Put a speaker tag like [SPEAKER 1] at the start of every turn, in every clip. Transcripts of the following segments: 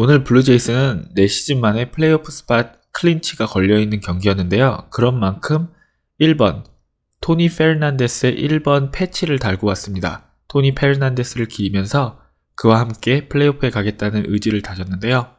[SPEAKER 1] 오늘 블루제이스는 4시즌 만에 플레이오프 스팟 클린치가 걸려있는 경기였는데요. 그런 만큼 1번 토니 페르난데스의 1번 패치를 달고 왔습니다. 토니 페르난데스를 기리면서 그와 함께 플레이오프에 가겠다는 의지를 다졌는데요.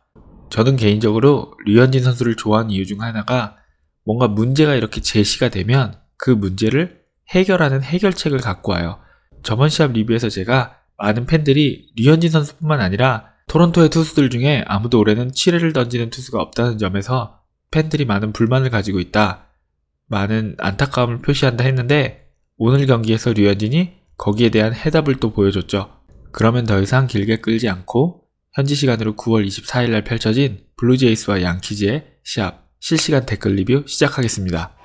[SPEAKER 1] 저는 개인적으로 류현진 선수를 좋아하는 이유 중 하나가 뭔가 문제가 이렇게 제시가 되면 그 문제를 해결하는 해결책을 갖고 와요. 저번 시합 리뷰에서 제가 많은 팬들이 류현진 선수뿐만 아니라 토론토의 투수들 중에 아무도 올해는 7회를 던지는 투수가 없다는 점에서 팬들이 많은 불만을 가지고 있다. 많은 안타까움을 표시한다 했는데 오늘 경기에서 류현진이 거기에 대한 해답을 또 보여줬죠. 그러면 더 이상 길게 끌지 않고 현지 시간으로 9월 24일 날 펼쳐진 블루제이스와 양키즈의 시합 실시간 댓글 리뷰 시작하겠습니다.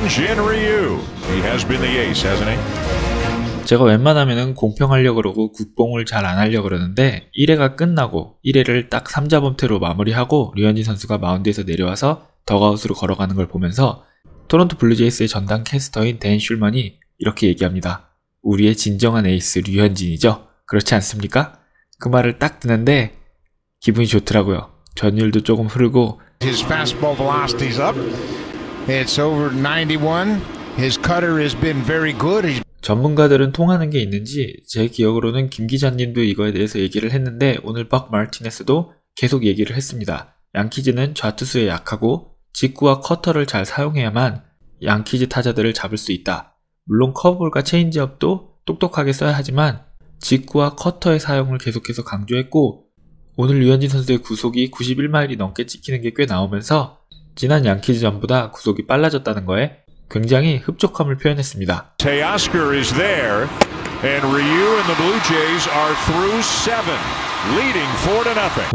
[SPEAKER 1] Hyunjin Ryu. He has been the ace, hasn't he? 제가 웬만하면 공평하려고 그러고 국뽕을 잘 안 하려고 그러는데 1회가 끝나고 1회를 딱 3자범퇴로 마무리하고 류현진 선수가 마운드에서 내려와서 더가웃으로 걸어가는 걸 보면서 토론토 블루제이스의 전당 캐스터인 댄 슐만이 이렇게 얘기합니다. 우리의 진정한 에이스 류현진이죠. 그렇지 않습니까? 그 말을 딱 듣는데 기분이 좋더라고요. 전율도 조금 흐르고 It's over 91. His cutter has been very good. 전문가들은 통하는 게 있는지 제 기억으로는 김 기자님도 이거에 대해서 얘기를 했는데 오늘 박 마르티네스도 계속 얘기를 했습니다. 양키즈는 좌투수에 약하고 직구와 커터를 잘 사용해야만 양키즈 타자들을 잡을 수 있다. 물론 커브볼과 체인지업도 똑똑하게 써야 하지만 직구와 커터의 사용을 계속해서 강조했고 오늘 류현진 선수의 구속이 91마일이 넘게 찍히는 게 꽤 나오면서 지난 양키즈전보다 구속이 빨라졌다는 거에 굉장히 흡족함을 표현했습니다.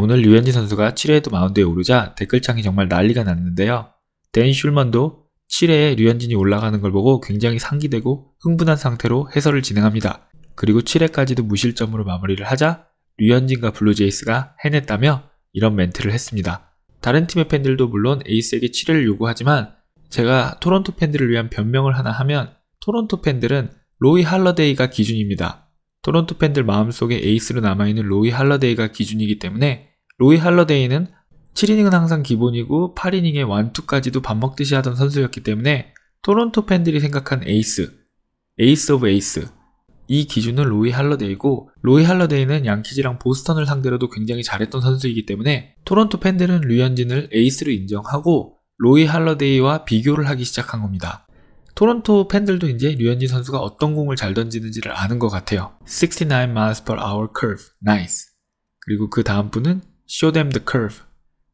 [SPEAKER 1] 오늘 류현진 선수가 7회에도 마운드에 오르자 댓글창이 정말 난리가 났는데요. 데인 슐먼도 7회에 류현진이 올라가는 걸 보고 굉장히 상기되고 흥분한 상태로 해설을 진행합니다. 그리고 7회까지도 무실점으로 마무리를 하자 류현진과 블루제이스가 해냈다며 이런 멘트를 했습니다. 다른 팀의 팬들도 물론 에이스에게 7회를 요구하지만 제가 토론토 팬들을 위한 변명을 하나 하면 토론토 팬들은 로이 할러데이가 기준입니다. 토론토 팬들 마음속에 에이스로 남아있는 로이 할러데이가 기준이기 때문에 로이 할러데이는 7이닝은 항상 기본이고 8이닝에 완투까지도 밥 먹듯이 하던 선수였기 때문에 토론토 팬들이 생각한 에이스, 에이스 오브 에이스, 이 기준은 로이 할러데이고 로이 할러데이는 양키즈랑 보스턴을 상대로도 굉장히 잘했던 선수이기 때문에 토론토 팬들은 류현진을 에이스로 인정하고 로이 할러데이와 비교를 하기 시작한 겁니다. 토론토 팬들도 이제 류현진 선수가 어떤 공을 잘 던지는지를 아는 것 같아요. 69 miles per hour curve, nice. 그리고 그 다음 분은 show them the curve.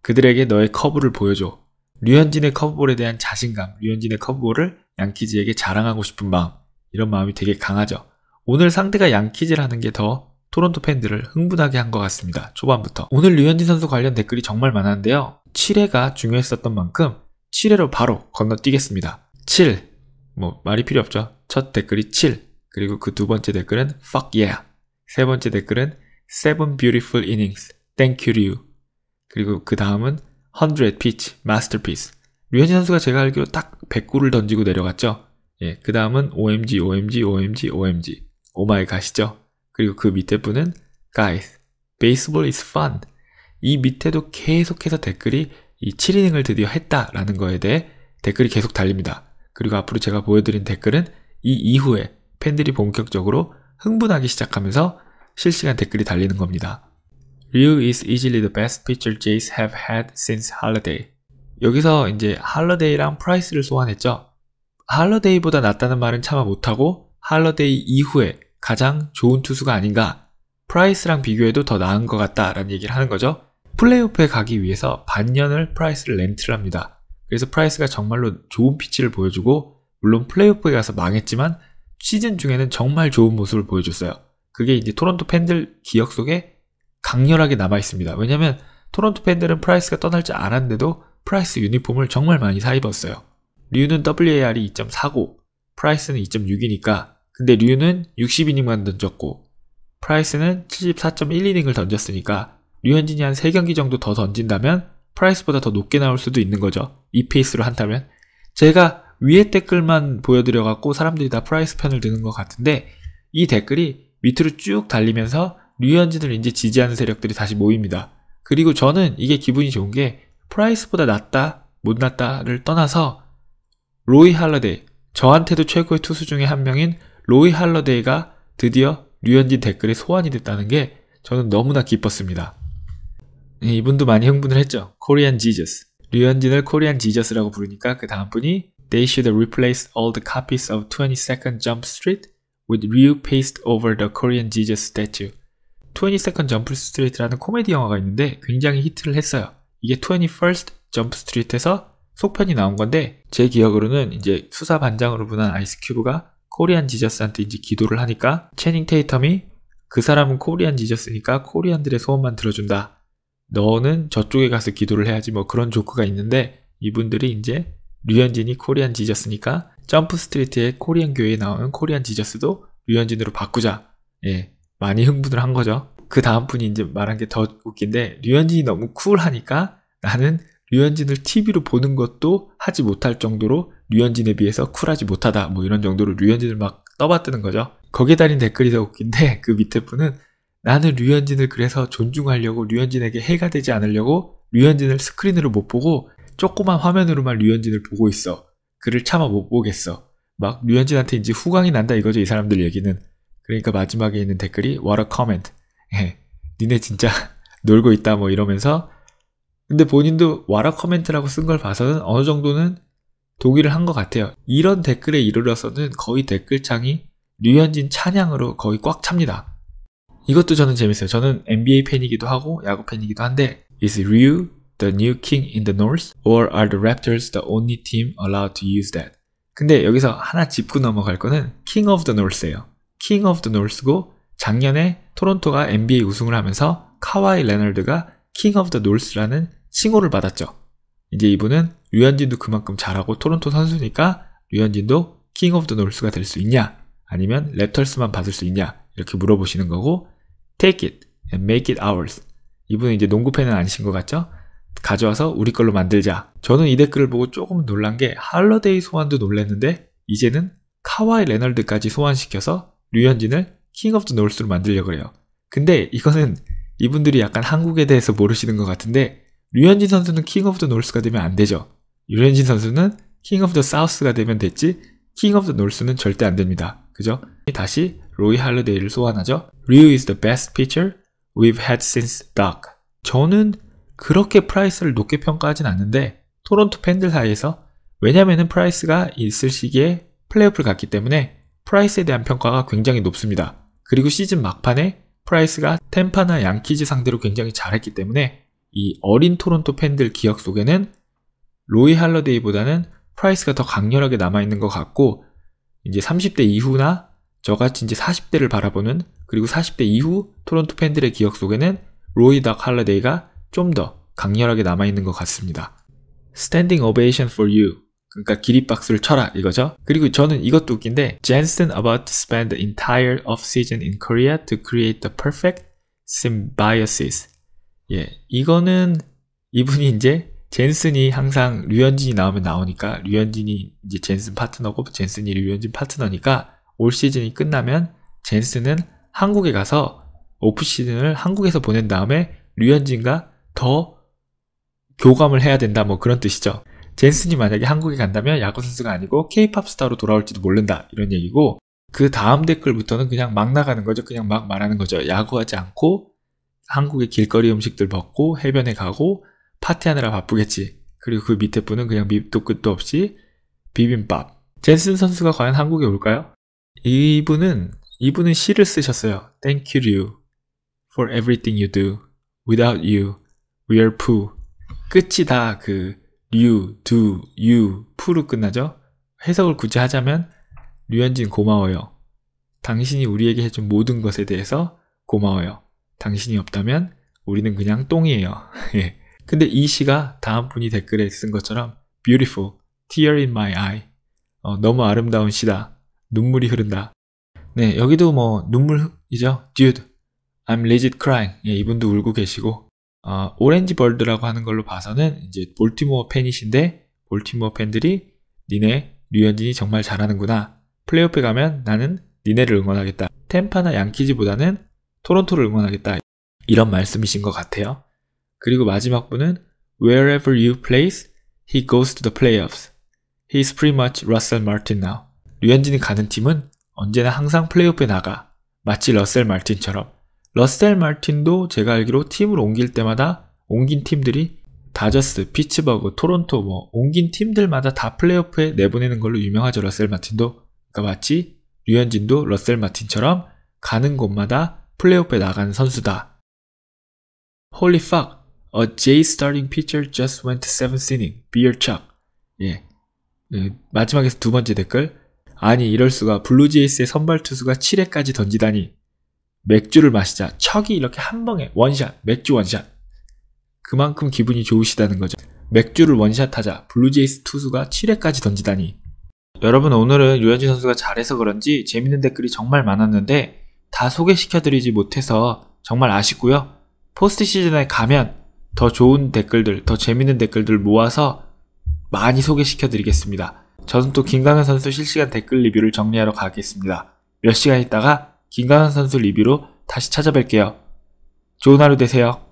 [SPEAKER 1] 그들에게 너의 커브를 보여줘. 류현진의 커브볼에 대한 자신감, 류현진의 커브볼을 양키즈에게 자랑하고 싶은 마음, 이런 마음이 되게 강하죠. 오늘 상대가 양키즈라는 게 더 토론토 팬들을 흥분하게 한 것 같습니다. 초반부터. 오늘 류현진 선수 관련 댓글이 정말 많았는데요. 7회가 중요했었던 만큼 7회로 바로 건너뛰겠습니다. 7. 뭐 말이 필요 없죠. 첫 댓글이 7. 그리고 그 두 번째 댓글은 fuck yeah. 세 번째 댓글은 seven beautiful innings. thank you Ryu. 그리고 그 다음은 100 pitch masterpiece. 류현진 선수가 제가 알기로 딱 100구를 던지고 내려갔죠. 예, 그 다음은 OMG, OMG, OMG, OMG. 오마이갓이죠. 그리고 그 밑에 분은 guys, baseball is fun. 이 밑에도 계속해서 댓글이 이 7이닝을 드디어 했다라는 거에 대해 댓글이 계속 달립니다. 그리고 앞으로 제가 보여드린 댓글은 이 이후에 팬들이 본격적으로 흥분하기 시작하면서 실시간 댓글이 달리는 겁니다. Ryu is easily the best pitcher Jays have had since Holiday. 여기서 이제 할러데이랑 프라이스를 소환했죠. 할러데이보다 낫다는 말은 참아 못하고 할러데이 이후에 가장 좋은 투수가 아닌가 프라이스랑 비교해도 더 나은 것 같다라는 얘기를 하는 거죠. 플레이오프에 가기 위해서 반년을 프라이스를 렌트를 합니다. 그래서 프라이스가 정말로 좋은 피치를 보여주고 물론 플레이오프에 가서 망했지만 시즌 중에는 정말 좋은 모습을 보여줬어요. 그게 이제 토론토 팬들 기억 속에 강렬하게 남아 있습니다. 왜냐면 하 토론토 팬들은 프라이스가 떠날 줄 알았는데도 프라이스 유니폼을 정말 많이 사 입었어요. 류는 WAR이 2.4고 프라이스는 2.6이니까 근데 류는 60이닝만 던졌고 프라이스는 74.1이닝을 던졌으니까 류현진이 한 3경기 정도 더 던진다면 프라이스보다 더 높게 나올 수도 있는 거죠. 이 페이스로 한다면. 제가 위에 댓글만 보여드려갖고 사람들이 다 프라이스 편을 드는 것 같은데 이 댓글이 밑으로 쭉 달리면서 류현진을 이제 지지하는 세력들이 다시 모입니다. 그리고 저는 이게 기분이 좋은 게 프라이스보다 낫다, 못 낫다를 떠나서 로이 할러데이, 저한테도 최고의 투수 중에 한 명인 로이 할러데이가 드디어 류현진 댓글에 소환이 됐다는 게 저는 너무나 기뻤습니다. 예, 이분도 많이 흥분을 했죠. 코리안 지저스. 류현진을 코리안 지저스라고 부르니까 그 다음 분이 They should replace all the copies of 22nd Jump Street with Ryu p a s t e over the Korean Jesus statue. 22nd Jump Street라는 코미디 영화가 있는데 굉장히 히트를 했어요. 이게 21st Jump Street에서 속편이 나온 건데 제 기억으로는 이제 수사반장으로 분한 아이스큐브가 코리안 지저스한테 이제 기도를 하니까 체닝 테이텀이 그 사람은 코리안 지저스니까 코리안들의 소원만 들어준다. 너는 저쪽에 가서 기도를 해야지 뭐 그런 조크가 있는데 이분들이 이제 류현진이 코리안 지저스니까 점프 스트리트의 코리안 교회에 나오는 코리안 지저스도 류현진으로 바꾸자. 예, 많이 흥분을 한 거죠. 그 다음 분이 이제 말한 게 더 웃긴데 류현진이 너무 쿨하니까 나는 류현진을 TV로 보는 것도 하지 못할 정도로 류현진에 비해서 쿨하지 못하다 뭐 이런 정도로 류현진을 막 떠받드는 거죠. 거기에 달린 댓글이 더 웃긴데 그 밑에 분은 나는 류현진을 그래서 존중하려고 류현진에게 해가 되지 않으려고 류현진을 스크린으로 못 보고 조그만 화면으로만 류현진을 보고 있어. 그를 차마 못 보겠어. 막 류현진한테 이제 후광이 난다 이거죠 이 사람들 얘기는. 그러니까 마지막에 있는 댓글이 what a comment. 예, 니네 진짜 놀고 있다 뭐 이러면서 근데 본인도 와라 커멘트라고 쓴 걸 봐서는 어느 정도는 동의를 한것 같아요. 이런 댓글에 이르러서는 거의 댓글창이 류현진 찬양으로 거의 꽉 찹니다. 이것도 저는 재밌어요. 저는 NBA 팬이기도 하고 야구 팬이기도 한데 Is Ryu the new king in the north? Or are the Raptors the only team allowed to use that? 근데 여기서 하나 짚고 넘어갈 거는 king of the north예요. king of the north고 작년에 토론토가 NBA 우승을 하면서 카와이 레널드가 킹 오브 더 놀스라는 칭호를 받았죠. 이제 이분은 류현진도 그만큼 잘하고 토론토 선수니까 류현진도 킹 오브 더 놀스가 될 수 있냐? 아니면 랩털스만 받을 수 있냐? 이렇게 물어보시는 거고 take it and make it ours 이분은 이제 농구팬은 아니신 것 같죠? 가져와서 우리 걸로 만들자. 저는 이 댓글을 보고 조금 놀란 게 할러데이 소환도 놀랬는데 이제는 카와이 레널드까지 소환시켜서 류현진을 킹 오브 더 놀스로 만들려고 래요 근데 이거는 이분들이 약간 한국에 대해서 모르시는 것 같은데 류현진 선수는 킹 오브 더 노스가 되면 안 되죠. 류현진 선수는 킹 오브 더 사우스가 되면 됐지 킹 오브 더 노스는 절대 안 됩니다. 그죠? 다시 로이 할러데이를 소환하죠. Ryu is the best pitcher we've had since Doc. 저는 그렇게 프라이스를 높게 평가하진 않는데 토론토 팬들 사이에서 왜냐면은 프라이스가 있을 시기에 플레이오프를 갔기 때문에 프라이스에 대한 평가가 굉장히 높습니다. 그리고 시즌 막판에 프라이스가 템파나 양키즈 상대로 굉장히 잘했기 때문에 이 어린 토론토 팬들 기억 속에는 로이 할러데이보다는 프라이스가 더 강렬하게 남아있는 것 같고 이제 30대 이후나 저같이 이제 40대를 바라보는 그리고 40대 이후 토론토 팬들의 기억 속에는 로이 닥 할러데이가 좀 더 강렬하게 남아있는 것 같습니다. Standing Ovation for You 그러니까 기립박수를 쳐라 이거죠. 그리고 저는 이것도 웃긴데 Jensen about to spend the entire off-season in Korea to create the perfect symbiosis. 예, 이거는 이분이 이제 젠슨이 항상 류현진이 나오면 나오니까 류현진이 이제 젠슨 파트너고 젠슨이 류현진 파트너니까 올 시즌이 끝나면 젠슨은 한국에 가서 오프 시즌을 한국에서 보낸 다음에 류현진과 더 교감을 해야 된다 뭐 그런 뜻이죠. 젠슨이 만약에 한국에 간다면 야구 선수가 아니고 케이팝 스타로 돌아올지도 모른다 이런 얘기고 그 다음 댓글부터는 그냥 막 나가는 거죠. 그냥 막 말하는 거죠. 야구하지 않고 한국의 길거리 음식들 먹고 해변에 가고 파티하느라 바쁘겠지. 그리고 그 밑에 분은 그냥 밑도 끝도 없이 비빔밥. 젠슨 선수가 과연 한국에 올까요? 이분은 이분은 시를 쓰셨어요. Thank you, y u for everything you do. Without you, we are poo. 끝이 다그 류, 두, 유, 푸로 끝나죠? 해석을 굳이 하자면 류현진 고마워요. 당신이 우리에게 해준 모든 것에 대해서 고마워요. 당신이 없다면 우리는 그냥 똥이에요. 예. 근데 이 시가 다음 분이 댓글에 쓴 것처럼 beautiful, tear in my eye. 어, 너무 아름다운 시다. 눈물이 흐른다. 네, 여기도 뭐 눈물이죠. dude, I'm legit crying. 예, 이분도 울고 계시고 어, 오렌지 벌드라고 하는 걸로 봐서는 이제 볼티모어 팬이신데 볼티모어 팬들이 니네 류현진이 정말 잘하는구나. 플레이오프에 가면 나는 니네를 응원하겠다. 템파나 양키즈보다는 토론토를 응원하겠다. 이런 말씀이신 것 같아요. 그리고 마지막 분은 Wherever you place, he goes to the playoffs. He's pretty much Russell Martin now. 류현진이 가는 팀은 언제나 항상 플레이오프에 나가. 마치 러셀 말틴처럼. 러셀 마틴도 제가 알기로 팀을 옮길 때마다 옮긴 팀들이 다저스, 피츠버그, 토론토 뭐 옮긴 팀들마다 다 플레이오프에 내보내는 걸로 유명하죠. 러셀 마틴도. 그러니까 마치 류현진도 러셀 마틴처럼 가는 곳마다 플레이오프에 나가는 선수다. Holy fuck. A J starting pitcher just went s t h inning. Beer chuck. 예. 예. 마지막에서 두 번째 댓글. 아니 이럴 수가 블루제이스의 선발 투수가 7회까지 던지다니. 맥주를 마시자 척이 이렇게 한 방에 원샷 맥주 원샷 그만큼 기분이 좋으시다는 거죠 맥주를 원샷하자 블루제이스 투수가 7회까지 던지다니 여러분 오늘은 유현진 선수가 잘해서 그런지 재밌는 댓글이 정말 많았는데 다 소개시켜드리지 못해서 정말 아쉽고요 포스트 시즌에 가면 더 좋은 댓글들 더 재밌는 댓글들 모아서 많이 소개시켜드리겠습니다 저는 또 김강현 선수 실시간 댓글 리뷰를 정리하러 가겠습니다 몇 시간 있다가 김가현 선수 리뷰로 다시 찾아뵐게요. 좋은 하루 되세요.